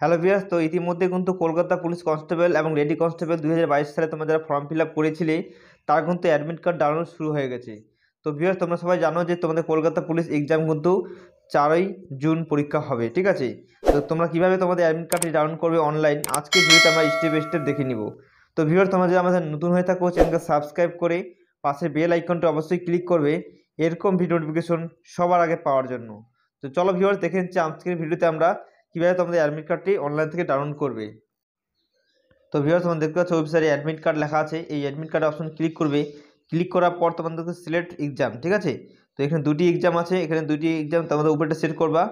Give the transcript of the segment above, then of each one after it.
hello বিয়াস তো ইতিমধ্যে কিন্তু কলকাতা পুলিশ কনস্টেবল এবং লেডি কনস্টেবল দু সালে তোমরা যারা ফর্ম ফিল আপ করেছিলে তার কিন্তু অ্যাডমিট কার্ড ডাউনলোড শুরু হয়ে গেছে তো বিয়াস তোমরা সবাই জানো যে তোমাদের কলকাতা পুলিশ এক্সাম কিন্তু চারই জুন পরীক্ষা হবে ঠিক আছে তো তোমরা কীভাবে তোমাদের অ্যাডমিট কার্ডটি ডাউনলোড করবে অনলাইন আজকে তো আমরা স্টেপ স্টেপ দেখে নিব তো ভিওর তোমরা যদি আমাদের নতুন হয়ে থাকো চ্যানেলকে সাবস্ক্রাইব করে পাশে বেল আইকনটি অবশ্যই ক্লিক করবে এরকম ভিডিও নোটিফিকেশন সবার আগে পাওয়ার জন্য তো চলো ভিওর দেখে নিচ্ছি আজকের ভিডিওতে আমরা কীভাবে তোমাদের অ্যাডমিট কার্ডটি অনলাইন থেকে ডাউনলোড করবে তো ভিউয়ার তোমাদের দেখতে পাচ্ছ ওয়েবসাইটে অ্যাডমিট কার্ড লেখা আছে এই অ্যাডমিট কার্ড অপশন ক্লিক করবে ক্লিক করার পর তোমাদেরকে সিলেক্ট এক্সাম ঠিক আছে তো এখানে দুটি এক্সাম আছে এখানে দুটি এক্সাম তোমাদের উপরেটা সিলেক্ট করবা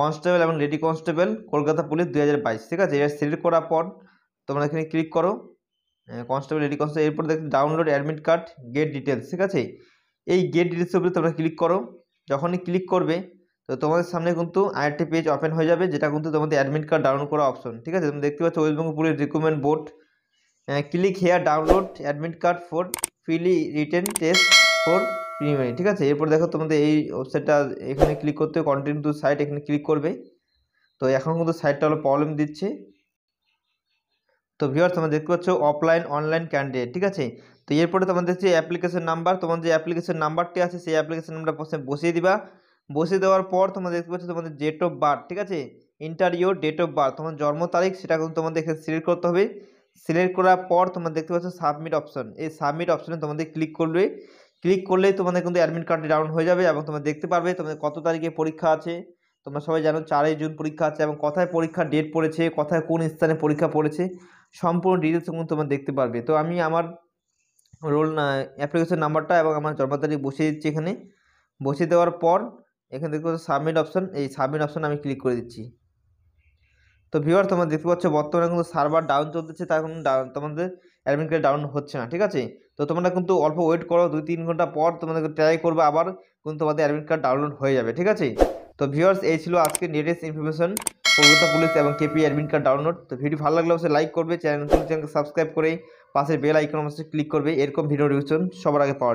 কনস্টেবল এবং লেডি কনস্টেবল কলকাতা পুলিশ দু ঠিক আছে এটা সিলেক্ট করার পর তোমরা এখানে ক্লিক করো কনস্টেবল লেডি কনস্টেবল এরপর দেখ download admit card get details ঠিক আছে এই গেট ডিটেলসের উপরে তোমরা ক্লিক করো যখনই ক্লিক করবে তো তোমাদের সামনে কিন্তু আরেকটি পেজ ওপেন হয়ে যাবে যেটা কিন্তু তোমাদের অ্যাডমিট কার্ড ডাউনলোড করা অপশন ঠিক আছে তুমি দেখতে পাচ্ছ West Bengal police recruitment board click here download admit card for preliminary written test for preliminary ঠিক আছে এরপর দেখো তোমাদের এই ওয়েবসাইটটা এখানে ক্লিক করতে কন্টিনিউ টু সাইট এখানে ক্লিক করবে তো এখন কিন্তু সাইটটা হলো প্রবলেম দিচ্ছে তো ভিওর তোমরা দেখতে পাচ্ছ অফলাইন অনলাইন ক্যান্ডিডেট ঠিক আছে তো এরপরে তোমাদের যে অ্যাপ্লিকেশন নাম্বার তোমার যে অ্যাপ্লিকেশন নাম্বারটি আছে সেই অ্যাপ্লিকেশন নাম্বারটা বসিয়ে দিবা বসিয়ে দেওয়ার পর তোমরা দেখতে পাচ্ছ তোমাদের ডেট অফ বার্থ ঠিক আছে ইউর ডেট অফ বার্থ তোমার জন্ম তারিখ সেটা কিন্তু তোমাদের এখানে সিলেক্ট করতে হবে সিলেক্ট করার পর তোমরা দেখতে পাচ্ছ সাবমিট অপশন এই সাবমিট অপশনে তোমাদের ক্লিক করবে ক্লিক করলেই তোমাদের কিন্তু অ্যাডমিট কার্ডটি ডাউন হয়ে যাবে এবং তোমরা দেখতে পারবে তোমাদের কত তারিখে পরীক্ষা আছে তোমরা সবাই জানো চারই জুন পরীক্ষা আছে এবং কোথায় পরীক্ষার ডেট পড়েছে কোথায় কোন স্থানে পরীক্ষা পড়েছে সম্পূর্ণ ডিটেলস কিন্তু তোমরা দেখতে পারবে তো আমি আমার রোল অ্যাপ্লিকেশন নাম্বারটা এবং আমার জন্ম তারিখ বসিয়ে দিচ্ছি এখানে বসিয়ে দেওয়ার পর এখান থেকে সাবমিট অপশন এই সাবমিট অপশন আমি ক্লিক করে দিচ্ছি তো ভিউয়ার তোমরা দেখতে পাচ্ছ বর্তমানে কিন্তু সার্ভার ডাউন চলতেছে তার কোনো ডাউন তোমাদের অ্যাডমিন কার্ড ডাউন হচ্ছে না ঠিক আছে তো তোমরা কিন্তু অল্প ওয়েট করো দুই তিন ঘন্টা পর তোমাদেরকে ট্রাই করবে আবার কিন্তু তোমাদের অ্যাডমিট কার্ড ডাউনলোড হয়ে যাবে ঠিক আছে তো ভিউয়ার্স এই ছিল আজকে লেটেস্ট ইনফরমেশন কলকাতা পুলিশ এবং কেপি অ্যাডমিট কার্ড ডাউনলোড তো ভিডিও ভালো লাগলে অবশ্যই লাইক করবে চ্যানেল চ্যানেলকে সাবস্ক্রাইব করে পাশের বেল আইকন অবশ্যই ক্লিক করবে এরকম ভিডিও রিভিশন সবার আগে পাওয়া